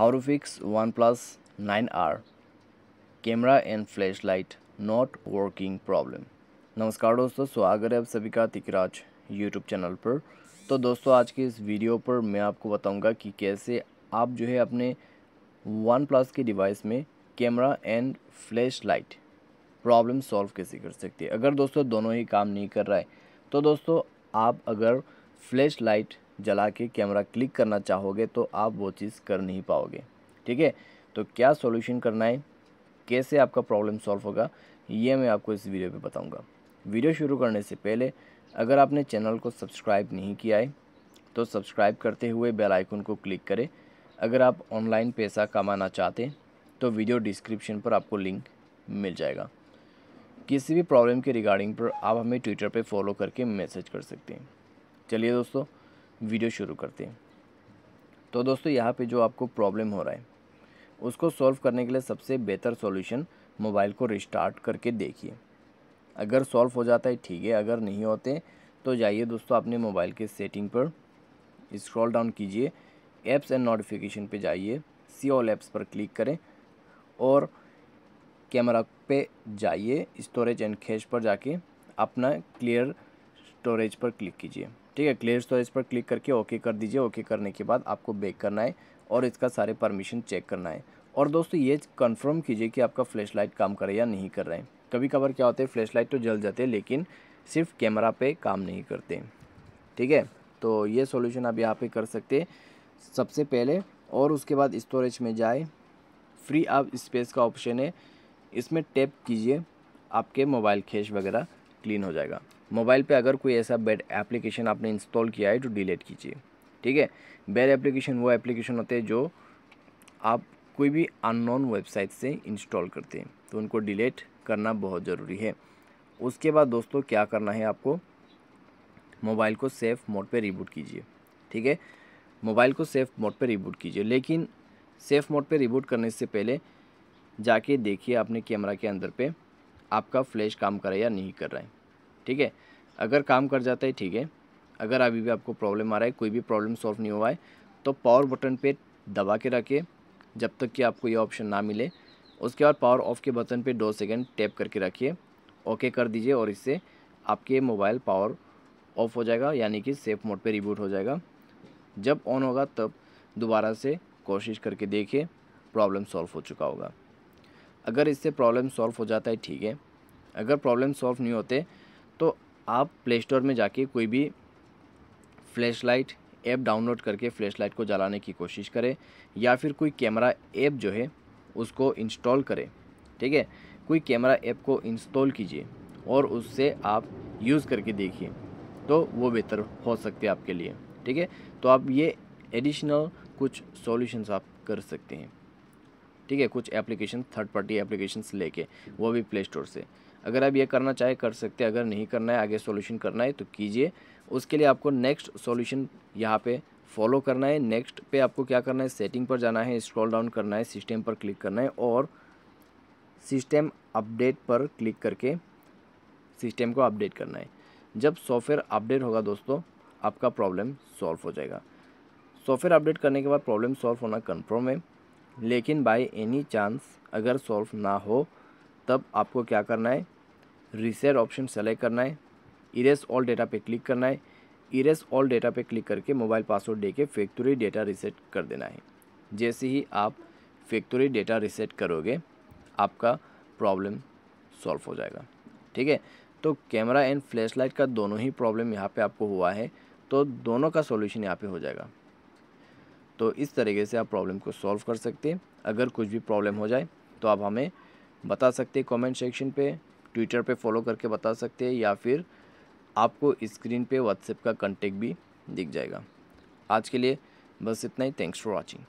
how to fix OnePlus 9R camera and flash light not working problem नमस्कार दोस्तों स्वागत है आप सभी का तिकराज यूट्यूब चैनल पर तो दोस्तों आज के इस वीडियो पर मैं आपको बताऊंगा कि कैसे आप जो है अपने वन प्लस के डिवाइस में camera and flash light problem solve कैसे कर सकते हैं अगर दोस्तों दोनों ही काम नहीं कर रहा है तो दोस्तों आप अगर फ्लैश लाइट जला के कैमरा क्लिक करना चाहोगे तो आप वो चीज़ कर नहीं पाओगे ठीक है तो क्या सॉल्यूशन करना है कैसे आपका प्रॉब्लम सॉल्व होगा ये मैं आपको इस वीडियो पे बताऊँगा वीडियो शुरू करने से पहले अगर आपने चैनल को सब्सक्राइब नहीं किया है तो सब्सक्राइब करते हुए बेल आइकन को क्लिक करें अगर आप ऑनलाइन पैसा कमाना चाहते हैं तो वीडियो डिस्क्रिप्शन पर आपको लिंक मिल जाएगा किसी भी प्रॉब्लम के रिगार्डिंग पर आप हमें ट्विटर पर फॉलो करके मैसेज कर सकते हैं चलिए दोस्तों वीडियो शुरू करते हैं तो दोस्तों यहाँ पे जो आपको प्रॉब्लम हो रहा है उसको सॉल्व करने के लिए सबसे बेहतर सॉल्यूशन मोबाइल को रिस्टार्ट करके देखिए अगर सॉल्व हो जाता है ठीक है अगर नहीं होते तो जाइए दोस्तों अपने मोबाइल के सेटिंग पर स्क्रॉल डाउन कीजिए एप्स एंड नोटिफिकेशन पे जाइए सी ऑल एप्स पर क्लिक करें और कैमरा पे जाइए स्टोरेज एंड कैश पर जाके अपना क्लियर स्टोरेज पर क्लिक कीजिए ठीक है क्लियर स्टोरेज पर क्लिक करके ओके कर दीजिए ओके करने के बाद आपको बेक करना है और इसका सारे परमिशन चेक करना है और दोस्तों ये कंफर्म कीजिए कि आपका फ्लैश लाइट काम करे या नहीं कर रहे हैं कभी कभार क्या होता है फ्लैश लाइट तो जल जाते हैं लेकिन सिर्फ कैमरा पे काम नहीं करते ठीक है तो ये सॉल्यूशन आप यहाँ पे कर सकते सबसे पहले और उसके बाद स्टोरेज में जाए फ्री आप स्पेस का ऑप्शन है इसमें टैप कीजिए आपके मोबाइल कैश वगैरह क्लीन हो जाएगा मोबाइल पे अगर कोई ऐसा बेड एप्लीकेशन आपने इंस्टॉल किया है तो डिलीट कीजिए ठीक है बेड एप्लीकेशन वो एप्लीकेशन होते हैं जो आप कोई भी अननोन वेबसाइट से इंस्टॉल करते हैं तो उनको डिलीट करना बहुत ज़रूरी है उसके बाद दोस्तों क्या करना है आपको मोबाइल को सेफ मोड पे रिबूट कीजिए ठीक है मोबाइल को सेफ मोड पे रिबूट कीजिए लेकिन सेफ मोड पे रिबूट करने से पहले जाके देखिए अपने कैमरा के अंदर पे आपका फ्लैश काम कर रहा है या नहीं कर रहा है ठीक है अगर काम कर जाता है ठीक है अगर अभी भी आपको प्रॉब्लम आ रहा है कोई भी प्रॉब्लम सॉल्व नहीं हुआ है तो पावर बटन पे दबा के रखिए जब तक कि आपको ये ऑप्शन ना मिले उसके बाद पावर ऑफ के बटन पे दो सेकंड टैप करके रखिए ओके कर दीजिए और इससे आपके मोबाइल पावर ऑफ हो जाएगा यानी कि सेफ मोड पे रिबूट हो जाएगा जब ऑन होगा तब दोबारा से कोशिश करके देखिए प्रॉब्लम सॉल्व हो चुका होगा अगर इससे प्रॉब्लम सॉल्व हो जाता है ठीक है अगर प्रॉब्लम सॉल्व नहीं होते तो आप प्ले स्टोर में जाके कोई भी फ्लैश लाइट ऐप डाउनलोड करके फ्लैश लाइट को जलाने की कोशिश करें या फिर कोई कैमरा ऐप जो है उसको इंस्टॉल करें ठीक है कोई कैमरा ऐप को इंस्टॉल कीजिए और उससे आप यूज़ करके देखिए तो वो बेहतर हो सकते हैं आपके लिए ठीक है तो आप ये एडिशनल कुछ सॉल्यूशंस आप कर सकते हैं ठीक है कुछ एप्लीकेशन थर्ड पार्टी एप्लीकेशंस लेके वो भी प्ले स्टोर से अगर आप ये करना चाहे कर सकते हैं अगर नहीं करना है आगे सॉल्यूशन करना है तो कीजिए उसके लिए आपको नेक्स्ट सॉल्यूशन यहाँ पे फॉलो करना है नेक्स्ट पे आपको क्या करना है सेटिंग पर जाना है स्क्रॉल डाउन करना है सिस्टम पर क्लिक करना है और सिस्टम अपडेट पर क्लिक करके सिस्टम को अपडेट करना है जब सॉफ्टवेयर अपडेट होगा दोस्तों आपका प्रॉब्लम सॉल्व हो जाएगा सॉफ्टवेयर अपडेट करने के बाद प्रॉब्लम सॉल्व होना कन्फर्म है लेकिन बाई एनी चांस अगर सॉल्व ना हो तब आपको क्या करना है रिसेट ऑप्शन सेलेक्ट करना है इरेस ऑल डेटा पे क्लिक करना है इरेस ऑल डेटा पे क्लिक करके मोबाइल पासवर्ड दे के फैक्ट्री डेटा रिसेट कर देना है जैसे ही आप फैक्ट्री डेटा रिसेट करोगे आपका प्रॉब्लम सॉल्व हो जाएगा ठीक है तो कैमरा एंड फ्लैश लाइट का दोनों ही प्रॉब्लम यहाँ पे आपको हुआ है तो दोनों का सॉल्यूशन यहाँ पे हो जाएगा तो इस तरीके से आप प्रॉब्लम को सॉल्व कर सकते हैं अगर कुछ भी प्रॉब्लम हो जाए तो आप हमें बता सकते हैं कमेंट सेक्शन पे ट्विटर पे फॉलो करके बता सकते हैं या फिर आपको स्क्रीन पे व्हाट्सएप का कंटेक्ट भी दिख जाएगा आज के लिए बस इतना ही थैंक्स फॉर वॉचिंग